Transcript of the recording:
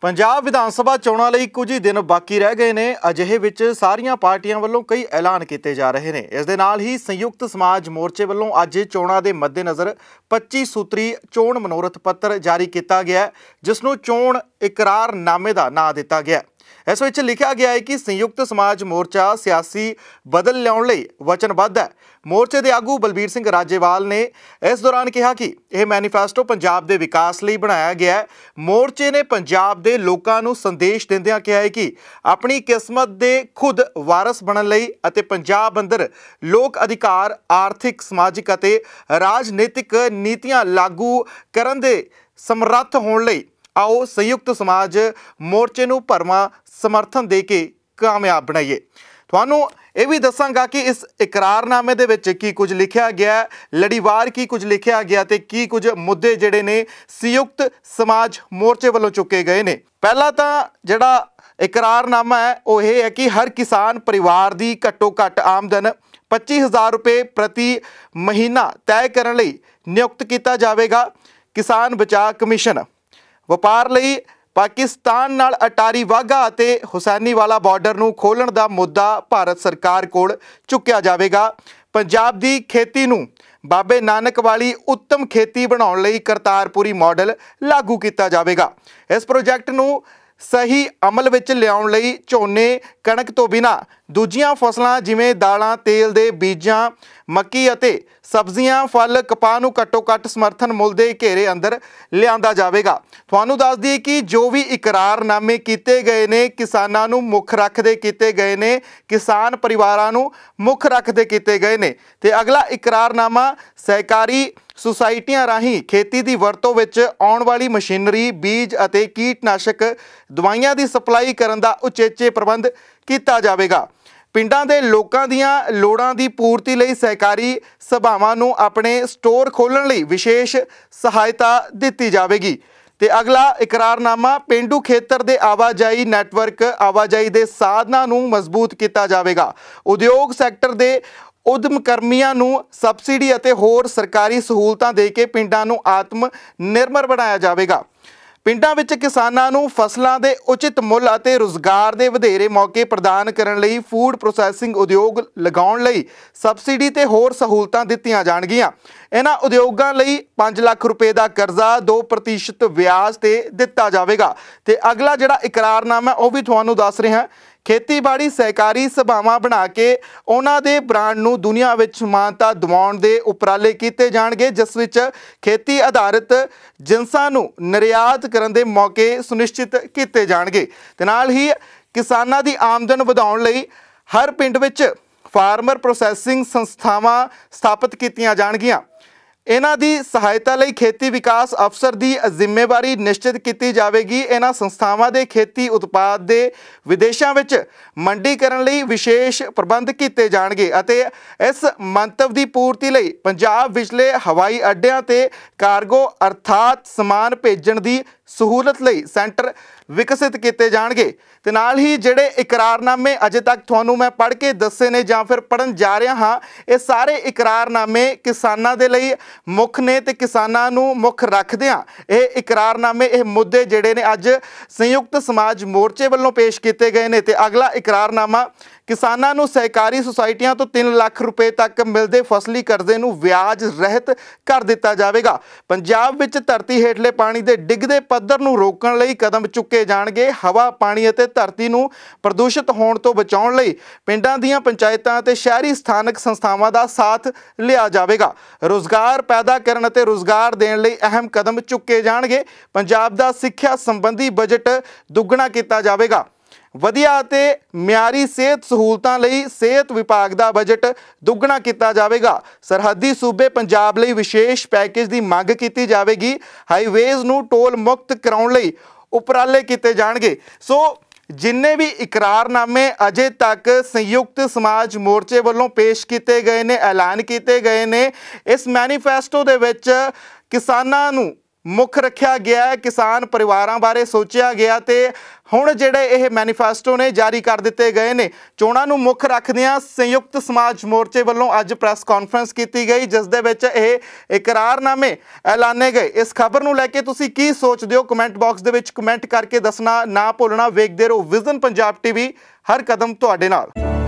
ਪੰਜਾਬ ਵਿਧਾਨ ਸਭਾ ਚੋਣਾਂ ਲਈ ਕੁਝ ਹੀ ਦਿਨ ਬਾਕੀ ਰਹਿ ਗਏ ਨੇ ਅਜਿਹੇ ਵਿੱਚ ਸਾਰੀਆਂ ਪਾਰਟੀਆਂ ਵੱਲੋਂ ਕਈ ਐਲਾਨ ਕੀਤੇ ਜਾ ਰਹੇ ਨੇ ਇਸ ਦੇ ਨਾਲ ਹੀ ਸੰਯੁਕਤ ਸਮਾਜ ਮੋਰਚੇ ਵੱਲੋਂ ਅੱਜ ਚੋਣਾਂ ਦੇ ਮੱਦੇਨਜ਼ਰ 25 ਸੂਤਰੀ ਚੋਣ ਮਨੋਰਥ ਪੱਤਰ ਜਾਰੀ ਕੀਤਾ ਗਿਆ ਜਿਸ ਨੂੰ ਚੋਣ ਇਕਰਾਰਨਾਮੇ ਦਾ ਨਾਂ ਦਿੱਤਾ ਗਿਆ ਇਸ ਵਿੱਚ ਲਿਖਿਆ ਗਿਆ ਹੈ ਕਿ ਸੰਯੁਕਤ ਸਮਾਜ ਮੋਰਚਾ ਸਿਆਸੀ ਬਦਲ ਲਿਆਉਣ ਲਈ ਵਚਨਬੱਧ ਹੈ ਮੋਰਚੇ ਦੇ ਆਗੂ ਬਲਬੀਰ ਸਿੰਘ ਰਾਜੇਵਾਲ ਨੇ ਇਸ ਦੌਰਾਨ ਕਿਹਾ ਕਿ ਇਹ ਮੈਨੀਫੈਸਟੋ ਪੰਜਾਬ ਦੇ ਵਿਕਾਸ ਲਈ ਬਣਾਇਆ ਗਿਆ ਹੈ ਮੋਰਚੇ ਨੇ ਪੰਜਾਬ ਦੇ ਲੋਕਾਂ ਨੂੰ ਸੰਦੇਸ਼ ਦਿੰਦਿਆਂ ਕਿਹਾ ਹੈ ਕਿ ਆਪਣੀ ਕਿਸਮਤ ਦੇ ਖੁਦ ਵਾਰਸ ਬਣਨ ਲਈ ਅਤੇ ਪੰਜਾਬ ਅੰਦਰ ਲੋਕ ਅਧਿਕਾਰ ਆਰਥਿਕ ਸਮਾਜਿਕ ਅਤੇ ਰਾਜਨੀਤਿਕ ਨੀਤੀਆਂ ਲਾਗੂ ਕਰਨ ਦੇ ਸਮਰੱਥ ਹੋਣ ਲਈ ਆਓ ਸੰਯੁਕਤ ਸਮਾਜ ਮੋਰਚੇ ਨੂੰ ਭਰਮਾ ਸਮਰਥਨ ਦੇ ਕੇ ਕਾਮਯਾਬ ਬਣਾਈਏ ਤੁਹਾਨੂੰ ਇਹ ਵੀ ਦੱਸਾਂਗਾ ਕਿ ਇਸ ਇਕਰਾਰਨਾਮੇ ਦੇ ਵਿੱਚ ਕੀ ਕੁਝ ਲਿਖਿਆ ਗਿਆ ਲੜੀਵਾਰ ਕੀ ਕੁਝ ਲਿਖਿਆ ਗਿਆ ਤੇ ਕੀ ਕੁਝ ਮੁੱਦੇ ਜਿਹੜੇ ਨੇ ਸੰਯੁਕਤ ਸਮਾਜ ਮੋਰਚੇ ਵੱਲੋਂ ਚੁੱਕੇ ਗਏ ਨੇ ਪਹਿਲਾ ਤਾਂ ਜਿਹੜਾ ਇਕਰਾਰਨਾਮਾ ਹੈ ਉਹ ਇਹ ਹੈ ਕਿ ਹਰ ਕਿਸਾਨ ਪਰਿਵਾਰ ਦੀ ਘੱਟੋ ਘੱਟ ਆਮਦਨ 25000 ਰੁਪਏ ਪ੍ਰਤੀ ਮਹੀਨਾ ਤੈਅ ਕਰਨ ਲਈ ਨਿਯੁਕਤ ਕੀਤਾ ਜਾਵੇਗਾ ਕਿਸਾਨ ਬਚਾਅ ਕਮਿਸ਼ਨ ਵਪਾਰ ਲਈ ਪਾਕਿਸਤਾਨ ਨਾਲ ਅਟਾਰੀ ਵਾਗਾ ਅਤੇ ਹੁਸੈਨੀ ਵਾਲਾ ਬਾਰਡਰ ਨੂੰ ਖੋਲਣ ਦਾ ਮੁੱਦਾ ਭਾਰਤ ਸਰਕਾਰ ਕੋਲ ਚੁੱਕਿਆ ਜਾਵੇਗਾ ਪੰਜਾਬ ਦੀ ਖੇਤੀ ਨੂੰ ਬਾਬੇ ਨਾਨਕ ਵਾਲੀ ਉੱਤਮ ਖੇਤੀ ਬਣਾਉਣ ਲਈ ਕਰਤਾਰਪੁਰੀ ਮਾਡਲ ਲਾਗੂ ਕੀਤਾ ਜਾਵੇਗਾ ਇਸ ਪ੍ਰੋਜੈਕਟ ਨੂੰ ਸਹੀ ਅਮਲ ਵਿੱਚ ਲਿਆਉਣ ਲਈ ਝੋਨੇ ਕਣਕ ਤੋਂ ਬਿਨਾ ਦੂਜੀਆਂ ਫਸਲਾਂ ਜਿਵੇਂ ਦਾਲਾਂ ਤੇਲ ਦੇ ਬੀਜਾਂ ਮੱਕੀ ਅਤੇ ਸਬਜ਼ੀਆਂ ਫਲ ਕਪਾਹ ਨੂੰ ਘੱਟੋ-ਘੱਟ ਸਮਰਥਨ ਮੁੱਲ ਦੇ ਘੇਰੇ ਅੰਦਰ ਲਿਆਂਦਾ ਜਾਵੇਗਾ ਤੁਹਾਨੂੰ ਦੱਸ ਦਈਏ ਕਿ ਜੋ ਵੀ ਇਕਰਾਰਨਾਮੇ ਕੀਤੇ ਗਏ ਨੇ ਕਿਸਾਨਾਂ ਨੂੰ ਮੁੱਖ ਰੱਖਦੇ ਕੀਤੇ ਗਏ ਨੇ ਕਿਸਾਨ ਪਰਿਵਾਰਾਂ ਨੂੰ ਮੁੱਖ ਰੱਖਦੇ ਕੀਤੇ ਗਏ ਨੇ ਤੇ ਅਗਲਾ ਇਕਰਾਰਨਾਮਾ ਸਹਿਕਾਰੀ ਸੁਸਾਇਟੀਆਂ ਰਾਹੀਂ ਖੇਤੀ ਦੀ ਵਰਤੋਂ ਵਿੱਚ ਆਉਣ ਵਾਲੀ ਮਸ਼ੀਨਰੀ ਬੀਜ ਅਤੇ ਕੀਟਨਾਸ਼ਕ ਦਵਾਈਆਂ ਦੀ ਸਪਲਾਈ ਕਰਨ ਦਾ ਉਚੇਚੇ ਪ੍ਰਬੰਧ ਕੀਤਾ ਜਾਵੇਗਾ ਪਿੰਡਾਂ ਦੇ ਲੋਕਾਂ ਦੀਆਂ ਲੋੜਾਂ ਦੀ ਪੂਰਤੀ ਲਈ ਸਹਿਕਾਰੀ ਸਭਾਵਾਂ ਨੂੰ ਆਪਣੇ ਸਟੋਰ ਖੋਲਣ ਲਈ ਵਿਸ਼ੇਸ਼ ਸਹਾਇਤਾ ਦਿੱਤੀ ਜਾਵੇਗੀ ਤੇ ਅਗਲਾ ਇਕਰਾਰਨਾਮਾ ਪਿੰਡੂ ਖੇਤਰ ਦੇ ਆਵਾਜਾਈ ਨੈਟਵਰਕ ਆਵਾਜਾਈ ਦੇ ਸਾਧਨਾਂ ਨੂੰ ਮਜ਼ਬੂਤ ਕੀਤਾ ਜਾਵੇਗਾ ਉਦਯੋਗ ਸੈਕਟਰ ਦੇ ਉਦਮ ਕਰਮੀਆਂ ਨੂੰ ਸਬਸਿਡੀ ਅਤੇ ਹੋਰ ਸਰਕਾਰੀ ਸਹੂਲਤਾਂ ਦੇ ਕੇ ਪਿੰਡਾਂ ਨੂੰ ਆਤਮ ਨਿਰਮਰ ਬਣਾਇਆ ਜਾਵੇਗਾ ਪਿੰਡਾਂ ਵਿੱਚ ਕਿਸਾਨਾਂ ਨੂੰ ਫਸਲਾਂ ਦੇ ਉਚਿਤ ਮੁੱਲ ਅਤੇ ਰੋਜ਼ਗਾਰ ਦੇ ਵਧੇਰੇ ਮੌਕੇ ਪ੍ਰਦਾਨ ਕਰਨ ਲਈ ਫੂਡ ਪ੍ਰੋਸੈਸਿੰਗ ਉਦਯੋਗ ਲਗਾਉਣ ਲਈ ਸਬਸਿਡੀ ਤੇ ਹੋਰ ਸਹੂਲਤਾਂ ਦਿੱਤੀਆਂ ਜਾਣਗੀਆਂ ਇਹਨਾਂ ਉਦਯੋਗਾਂ ਲਈ 5 ਲੱਖ ਰੁਪਏ ਦਾ ਕਰਜ਼ਾ 2% ਵਿਆਜ ਤੇ ਦਿੱਤਾ ਜਾਵੇਗਾ ਤੇ ਅਗਲਾ ਜਿਹੜਾ ਇਕਰਾਰਨਾਮਾ ਉਹ ਵੀ ਤੁਹਾਨੂੰ ਦੱਸ ਰਿਹਾ ਖੇਤੀਬਾੜੀ ਸਹਿਕਾਰੀ ਸਭਾਵਾਂ ਬਣਾ ਕੇ ਉਹਨਾਂ ਦੇ ਬ੍ਰਾਂਡ ਨੂੰ ਦੁਨੀਆ ਵਿੱਚ ਮਾਨਤਾ ਦਿਵਾਉਣ ਦੇ ਉਪਰਾਲੇ ਕੀਤੇ ਜਾਣਗੇ ਜਿਸ ਵਿੱਚ ਖੇਤੀ ਆਧਾਰਿਤ ਜਿੰਸਾਂ ਨੂੰ ਨਿਰਯਾਤ ਕਰਨ ਦੇ ਮੌਕੇ ਸੁਨਿਸ਼ਚਿਤ ਕੀਤੇ ਜਾਣਗੇ ਤੇ ਨਾਲ ਹੀ ਕਿਸਾਨਾਂ ਦੀ ਆਮਦਨ ਵਧਾਉਣ ਲਈ ਹਰ ਪਿੰਡ ਵਿੱਚ ਫਾਰਮਰ ਪ੍ਰੋਸੈਸਿੰਗ ਸੰਸਥਾਵਾਂ ਸਥਾਪਿਤ ਕੀਤੀਆਂ ਜਾਣਗੀਆਂ ਇਹਨਾਂ ਦੀ ਸਹਾਇਤਾ ਲਈ ਖੇਤੀ ਵਿਕਾਸ ਅਫਸਰ ਦੀ ਜ਼ਿੰਮੇਵਾਰੀ ਨਿਸ਼ਚਿਤ ਕੀਤੀ ਜਾਵੇਗੀ ਇਹਨਾਂ ਸੰਸਥਾਵਾਂ ਦੇ ਖੇਤੀ ਉਤਪਾਦ ਦੇ ਵਿਦੇਸ਼ਾਂ ਵਿੱਚ ਮੰਡੀ ਕਰਨ ਲਈ ਵਿਸ਼ੇਸ਼ ਪ੍ਰਬੰਧ ਕੀਤੇ ਜਾਣਗੇ ਅਤੇ ਇਸ ਮੰਤਵ ਦੀ ਪੂਰਤੀ ਲਈ ਪੰਜਾਬ ਵਿਚਲੇ ਹਵਾਈ ਅੱਡਿਆਂ ਤੇ ਕਾਰਗੋ ਅਰਥਾਤ ਸਮਾਨ ਭੇਜਣ ਦੀ ਸਹੂਲਤ ਲਈ ਸੈਂਟਰ ਵਿਕਸਿਤ ਕੀਤੇ ਜਾਣਗੇ ਤੇ ਨਾਲ ਹੀ ਜਿਹੜੇ ਇਕਰਾਰਨਾਮੇ ਅਜੇ ਤੱਕ ਤੁਹਾਨੂੰ ਮੈਂ ਪੜ੍ਹ ਕੇ ਦੱਸੇ ਨੇ ਜਾਂ ਫਿਰ ਪੜਨ ਜਾ ਰਿਹਾ ਹਾਂ ਇਹ ਸਾਰੇ ਇਕਰਾਰਨਾਮੇ ਕਿਸਾਨਾਂ ਦੇ ਲਈ ਮੁੱਖ ਨੇ ਤੇ ਕਿਸਾਨਾਂ ਨੂੰ ਮੁੱਖ ਰੱਖਦਿਆਂ ਇਹ ਇਕਰਾਰਨਾਮੇ ਇਹ ਮੁੱਦੇ ਜਿਹੜੇ ਨੇ ਅੱਜ ਸੰਯੁਕਤ ਸਮਾਜ ਮੋਰਚੇ ਵੱਲੋਂ ਪੇਸ਼ ਕੀਤੇ ਗਏ ਨੇ ਤੇ ਅਗਲਾ ਇਕਰਾਰਨਾਮਾ ਕਿਸਾਨਾਂ ਨੂੰ ਸਹਿਕਾਰੀ ਸੁਸਾਇਟੀਆਂ ਤੋਂ 3 ਲੱਖ ਰੁਪਏ ਤੱਕ ਮਿਲਦੇ ਫਸਲੀ ਕਰਜ਼ੇ ਨੂੰ ਵਿਆਜ ਰਹਿਤ ਕਰ ਦਿੱਤਾ ਜਾਵੇਗਾ ਪੰਜਾਬ ਵਿੱਚ ਧਰਤੀ ਹੇਠਲੇ ਪਾਣੀ ਦੇ ਡਿੱਗਦੇ ਪੱਧਰ ਨੂੰ ਰੋਕਣ ਲਈ ਕਦਮ ਚੁੱਕੇ ਜਾਣਗੇ ਹਵਾ ਪਾਣੀ ਅਤੇ ਧਰਤੀ ਨੂੰ ਪ੍ਰਦੂਸ਼ਿਤ ਹੋਣ ਤੋਂ ਬਚਾਉਣ ਲਈ ਪਿੰਡਾਂ ਦੀਆਂ ਪੰਚਾਇਤਾਂ ਅਤੇ ਸ਼ਹਿਰੀ ਸਥਾਨਕ ਸੰਸਥਾਵਾਂ ਦਾ ਸਾਥ ਲਿਆ ਜਾਵੇਗਾ ਰੋਜ਼ਗਾਰ ਪੈਦਾ ਕਰਨ ਅਤੇ ਰੋਜ਼ਗਾਰ ਦੇਣ ਲਈ ਅਹਿਮ ਕਦਮ ਚੁੱਕੇ ਜਾਣਗੇ ਪੰਜਾਬ ਦਾ ਸਿੱਖਿਆ ਸੰਬੰਧੀ ਬਜਟ ਦੁੱਗਣਾ ਕੀਤਾ ਜਾਵੇਗਾ ਵਧੀਆ ਅਤੇ ਮਿਆਰੀ ਸਿਹਤ ਸਹੂਲਤਾਂ ਲਈ ਸਿਹਤ ਵਿਭਾਗ ਦਾ ਬਜਟ ਦੁੱਗਣਾ ਕੀਤਾ ਜਾਵੇਗਾ ਸਰਹੱਦੀ ਸੂਬੇ ਪੰਜਾਬ ਲਈ ਵਿਸ਼ੇਸ਼ ਪੈਕੇਜ ਦੀ ਮੰਗ ਕੀਤੀ ਜਾਵੇਗੀ ਹਾਈਵੇਜ਼ ਨੂੰ ਟੋਲ ਮੁਕਤ ਕਰਾਉਣ ਲਈ ਉਪਰਾਲੇ ਕੀਤੇ ਜਾਣਗੇ ਸੋ ਜਿੰਨੇ ਵੀ ਇਕਰਾਰਨਾਮੇ ਅਜੇ ਤੱਕ ਸੰਯੁਕਤ ਸਮਾਜ ਮੋਰਚੇ ਵੱਲੋਂ ਪੇਸ਼ ਕੀਤੇ ਗਏ ਨੇ ਐਲਾਨ ਕੀਤੇ ਗਏ ਨੇ ਇਸ ਮੈਨੀਫੈਸਟੋ ਦੇ ਵਿੱਚ ਕਿਸਾਨਾਂ ਨੂੰ ਮੁੱਖ ਰੱਖਿਆ ਗਿਆ ਹੈ ਕਿਸਾਨ ਪਰਿਵਾਰਾਂ ਬਾਰੇ ਸੋਚਿਆ ਗਿਆ ਤੇ ਹੁਣ ਜਿਹੜੇ ਇਹ ਮੈਨੀਫੈਸਟੋ ਨੇ ਜਾਰੀ ਕਰ ਦਿੱਤੇ ਗਏ ਨੇ ਚੋਣਾਂ ਨੂੰ ਮੁੱਖ ਰੱਖਦਿਆਂ ਸੰਯੁਕਤ ਸਮਾਜ ਮੋਰਚੇ ਵੱਲੋਂ ਅੱਜ ਪ੍ਰੈਸ ਕਾਨਫਰੰਸ ਕੀਤੀ ਗਈ ਜਿਸ ਦੇ ਵਿੱਚ ਇਹ ਇਕਰਾਰਨਾਮੇ ਐਲਾਨੇ ਗਏ ਇਸ ਖਬਰ ਨੂੰ ਲੈ ਕੇ ਤੁਸੀਂ ਕੀ ਸੋਚਦੇ ਹੋ ਕਮੈਂਟ ਬਾਕਸ ਦੇ ਵਿੱਚ ਕਮੈਂਟ ਕਰਕੇ ਦੱਸਣਾ ਨਾ ਭੁੱਲਣਾ ਵੇਖਦੇ ਰਹੋ ਵਿਜ਼ਨ ਪੰਜਾਬ ਟੀਵੀ ਹਰ ਕਦਮ ਤੁਹਾਡੇ ਨਾਲ